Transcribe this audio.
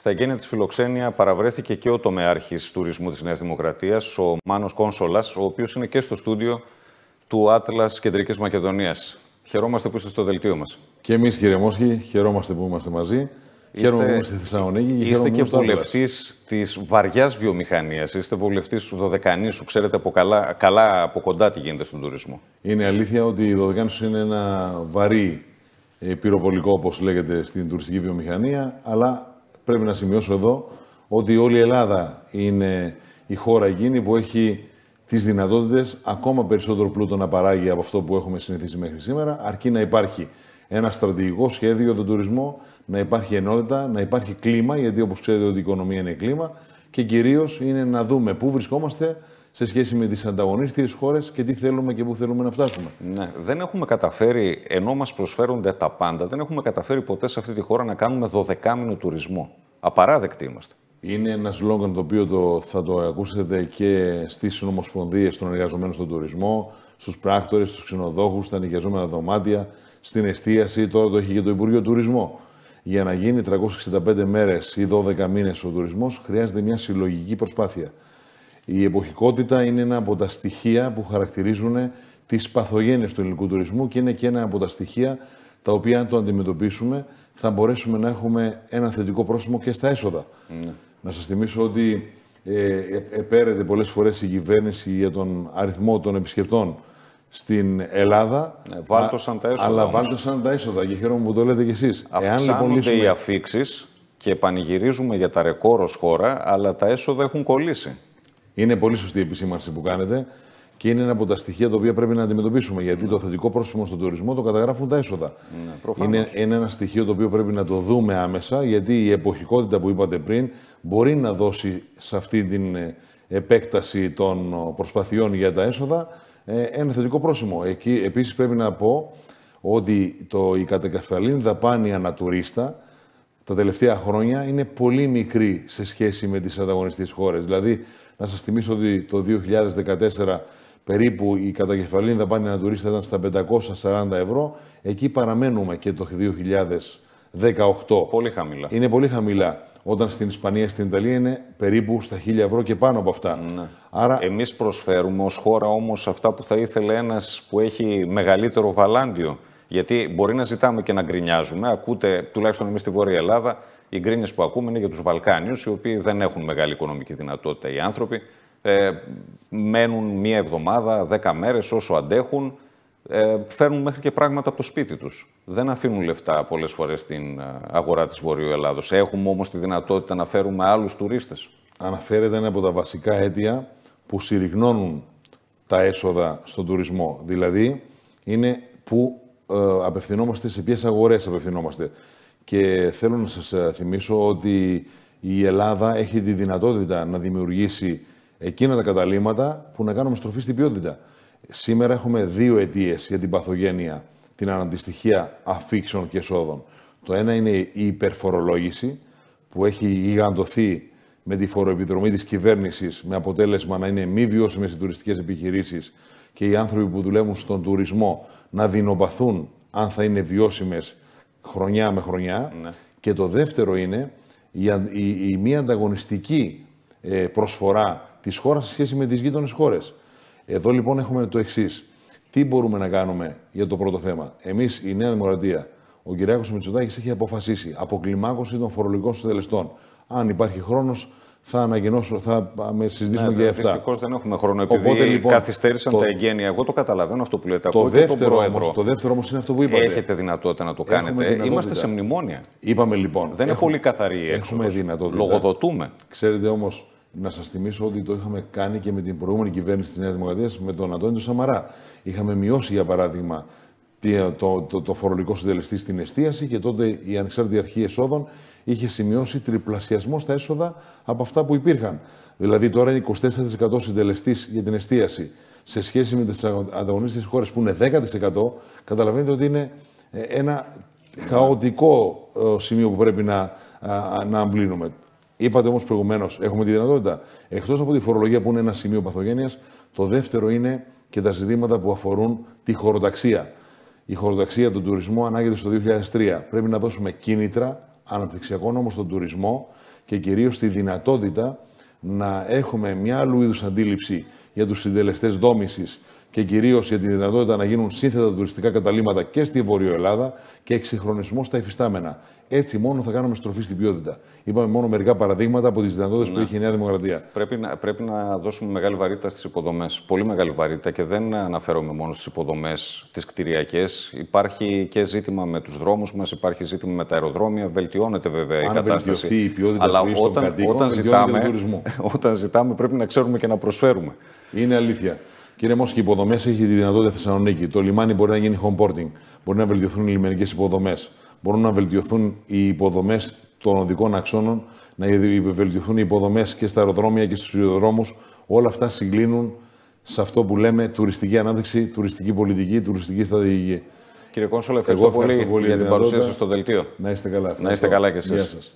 Στα εγγένεια της φιλοξένεια παραβρέθηκε και ο τομεάρχης τουρισμού της Νέας Δημοκρατίας, ο Μάνος Κόνσολας, ο οποίος είναι και στο στούντιο του Άτλα Κεντρικής Μακεδονίας. Χαιρόμαστε που είστε στο δελτίο μας. Και εμείς, κύριε Μόσχη, χαιρόμαστε που είμαστε μαζί. Είστε, χαίρομαι που είμαστε στη Θεσσαλονίκη και Είστε και βουλευτής της βαριάς βιομηχανίας. Είστε βουλευτής του Δωδεκανήσου. Ξέρετε από καλά, καλά από κοντά τι γίνεται στον τουρισμό. Είναι αλήθεια ότι η Δωδεκανήσου είναι ένα βαρύ ε, πυροβολικό, όπως λέγεται, στην τουριστική βιομηχανία, αλλά Πρέπει να σημειώσω εδώ ότι όλη η Ελλάδα είναι η χώρα εκείνη που έχει τις δυνατότητες ακόμα περισσότερο πλούτο να παράγει από αυτό που έχουμε συνηθίσει μέχρι σήμερα, αρκεί να υπάρχει ένα στρατηγικό σχέδιο για τον τουρισμό, να υπάρχει ενότητα, να υπάρχει κλίμα, γιατί όπως ξέρετε ότι η οικονομία είναι κλίμα και κυρίως είναι να δούμε πού βρισκόμαστε σε σχέση με τις ανταγωνίστριες χώρες και τι θέλουμε και πού θέλουμε να φτάσουμε. Ναι, δεν έχουμε καταφέρει, ενώ μας προσφέρονται τα πάντα, δεν έχουμε καταφέρει ποτέ σε αυτή τη χώρα να κάνουμε 12 τουρισμό. Απαράδεκτοι είμαστε. Είναι ένας σλόγγαν το οποίο το, θα το ακούσετε και στις νομοσπονδίε των εργαζομένων στον τουρισμό, στους πράκτορες, στους ξενοδόχους, στα νοικιαζόμενα δωμάτια, στην εστίαση. Τώρα το έχει και το Υπουργείο Τουρισμού. Για να γίνει 365 μέρες ή 12 μήνες ο τουρισμός, χρειάζεται μια συλλογική προσπάθεια. Η εποχικότητα είναι ένα από τα στοιχεία που χαρακτηρίζουν τις παθογένειες του ελληνικού τουρισμού και είναι και ένα από τα στοιχεία τα οποία αν το αντιμετωπίσουμε θα μπορέσουμε να έχουμε ένα θετικό πρόσημο και στα έσοδα. Ναι. Να σας θυμίσω ότι ε, ε επέρεται πολλές φορές η κυβέρνηση για τον αριθμό των επισκεπτών στην Ελλάδα. Ναι, βάλτωσαν τα έσοδα. Αλλά όμως. βάλτωσαν τα έσοδα και χαίρομαι που το λέτε κι εσείς. Λοιπόν Αυξάνονται λοιπόν, λύσουμε... οι αφήξεις και πανηγυρίζουμε για τα ρεκόρ ως χώρα, αλλά τα έσοδα έχουν κολλήσει. Είναι πολύ σωστή η επισήμανση που κάνετε και είναι ένα από τα στοιχεία τα οποία πρέπει να αντιμετωπίσουμε. Γιατί το θετικό πρόσημο στον τουρισμό το καταγράφουν τα έσοδα. Ναι, είναι, είναι ένα στοιχείο το οποίο πρέπει να το δούμε άμεσα, γιατί η εποχικότητα που είπατε πριν μπορεί να δώσει σε αυτή την ε, επέκταση των ε, προσπαθειών για τα έσοδα ε, ένα θετικό πρόσημο. Εκεί επίσης πρέπει να πω ότι το, η κατεκαφαλήν δαπάνη ανατουρίστα τα τελευταία χρόνια είναι πολύ μικρή σε σχέση με τις ανταγωνιστικές χώρες. Δηλαδή, να σας θυμίσω ότι το 2014 περίπου η κατακεφαλήν δαπάνη να τουρίστα ήταν στα 540 ευρώ. Εκεί παραμένουμε και το 2018. Πολύ χαμηλά. Είναι πολύ χαμηλά. Όταν στην Ισπανία, στην Ιταλία είναι περίπου στα 1000 ευρώ και πάνω από αυτά. Ναι. Άρα... Εμείς προσφέρουμε ως χώρα όμως αυτά που θα ήθελε ένας που έχει μεγαλύτερο βαλάντιο γιατί μπορεί να ζητάμε και να γκρινιάζουμε. Ακούτε, τουλάχιστον εμείς στη Βόρεια Ελλάδα, οι γκρίνες που ακούμε είναι για τους Βαλκάνιους, οι οποίοι δεν έχουν μεγάλη οικονομική δυνατότητα οι άνθρωποι. Ε, μένουν μία εβδομάδα, δέκα μέρες, όσο αντέχουν. Ε, φέρνουν μέχρι και πράγματα από το σπίτι τους. Δεν αφήνουν λεφτά πολλές φορές στην ε, αγορά της Βορείου Ελλάδος. Έχουμε όμως τη δυνατότητα να φέρουμε άλλους τουρίστες. Αναφέρεται ένα από τα βασικά αίτια που συρρυγνώνουν τα έσοδα στον τουρισμό. Δηλαδή, είναι που ε, απευθυνόμαστε, σε ποιες αγορές απευθυνόμαστε. Και θέλω να σας ε, θυμίσω ότι η Ελλάδα έχει τη δυνατότητα να δημιουργήσει εκείνα τα καταλήμματα που να κάνουμε στροφή στην ποιότητα. Σήμερα έχουμε δύο αιτίες για την παθογένεια, την αναντιστοιχεία αφήξεων και εσόδων. Το ένα είναι η υπερφορολόγηση, που έχει γιγαντωθεί με τη φοροεπιδρομή της κυβέρνησης, με αποτέλεσμα να είναι μη βιώσιμες οι τουριστικές επιχειρήσεις, και οι άνθρωποι που δουλεύουν στον τουρισμό να δεινοπαθούν αν θα είναι βιώσιμες χρονιά με χρονιά. Ναι. Και το δεύτερο είναι η, η, η μη ανταγωνιστική ε, προσφορά της χώρας σε σχέση με τις γείτονες χώρες. Εδώ λοιπόν έχουμε το εξής. Τι μπορούμε να κάνουμε για το πρώτο θέμα. Εμείς η Νέα Δημοκρατία, ο κ. Μητσοτάκης έχει αποφασίσει αποκλιμάκωση των φορολογικών συντελεστών. Αν υπάρχει χρόνος θα ανακοινώσω, θα με συζητήσουμε ναι, για αυτά. Δυστυχώς δεν έχουμε χρόνο, επειδή Οπότε, λοιπόν, καθυστέρησαν τα εγγένεια. Εγώ το καταλαβαίνω αυτό που λέτε. Το δεύτερο, όμως, το δεύτερο όμως είναι αυτό που είπατε. Έχετε δυνατότητα να το κάνετε. Είμαστε σε μνημόνια. Είπαμε λοιπόν. Δεν έχουμε... είναι πολύ καθαρή η Έχουμε δυνατότητα. Λογοδοτούμε. Ξέρετε όμως, να σας θυμίσω ότι το είχαμε κάνει και με την προηγούμενη κυβέρνηση της Νέας Δημοκρατίας, με τον Αντώνη του Σαμαρά. Είχαμε μειώσει, για παράδειγμα, το, το, το φορολογικό συντελεστή στην εστίαση και τότε η ανεξάρτητη αρχή εσόδων είχε σημειώσει τριπλασιασμό στα έσοδα από αυτά που υπήρχαν. Δηλαδή τώρα είναι 24% συντελεστής για την εστίαση σε σχέση με τις ανταγωνίστικε χώρες που είναι 10%. Καταλαβαίνετε ότι είναι ε, ένα χαοτικό ε, σημείο που πρέπει να, να αμπλύνουμε. Είπατε όμως προηγουμένως, έχουμε τη δυνατότητα. Εκτός από τη φορολογία που είναι ένα σημείο παθογένειας, το δεύτερο είναι και τα ζητήματα που αφορούν τη χωροταξία. Η χωροταξία, του τουρισμού ανάγεται στο 2003. Πρέπει να δώσουμε κίνητρα, αναπτυξιακό νόμο στον τουρισμό και κυρίως τη δυνατότητα να έχουμε μια άλλου είδους αντίληψη για τους συντελεστές δόμησης και κυρίως για τη δυνατότητα να γίνουν σύνθετα τουριστικά καταλήμματα και στη Βόρειο Ελλάδα και εξυγχρονισμό στα υφιστάμενα. Έτσι μόνο θα κάνουμε στροφή στην ποιότητα. Είπαμε μόνο μερικά παραδείγματα από τις δυνατότητες που ναι. έχει η Νέα Δημοκρατία. Πρέπει να, πρέπει να δώσουμε μεγάλη βαρύτητα στις υποδομές. Πολύ μεγάλη βαρύτητα και δεν αναφέρομαι μόνο στις υποδομές τις κτηριακές. Υπάρχει και ζήτημα με τους δρόμους μας, υπάρχει ζήτημα με τα αεροδρόμια. Βελτιώνεται βέβαια η κατάσταση. Αλλά όταν, όταν, ζητάμε, όταν ζητάμε πρέπει να ξέρουμε και να προσφέρουμε. Είναι αλήθεια. Κύριε Μόσχη, οι υποδομές έχει τη δυνατότητα Θεσσαλονίκη. Το λιμάνι μπορεί να γίνει home porting. Μπορεί να βελτιωθούν οι λιμενικές υποδομές. Μπορούν να βελτιωθούν οι υποδομές των οδικών αξώνων, να βελτιωθούν οι υποδομές και στα αεροδρόμια και στους ιδιοδρόμου. Όλα αυτά συγκλίνουν σε αυτό που λέμε τουριστική ανάδειξη, τουριστική πολιτική, τουριστική στρατηγική. Κύριε Κόνσολ, ευχαριστώ, ευχαριστώ, πολύ, για την παρουσία σας στο δελτίο. Να είστε καλά. Να είστε καλά και εσείς.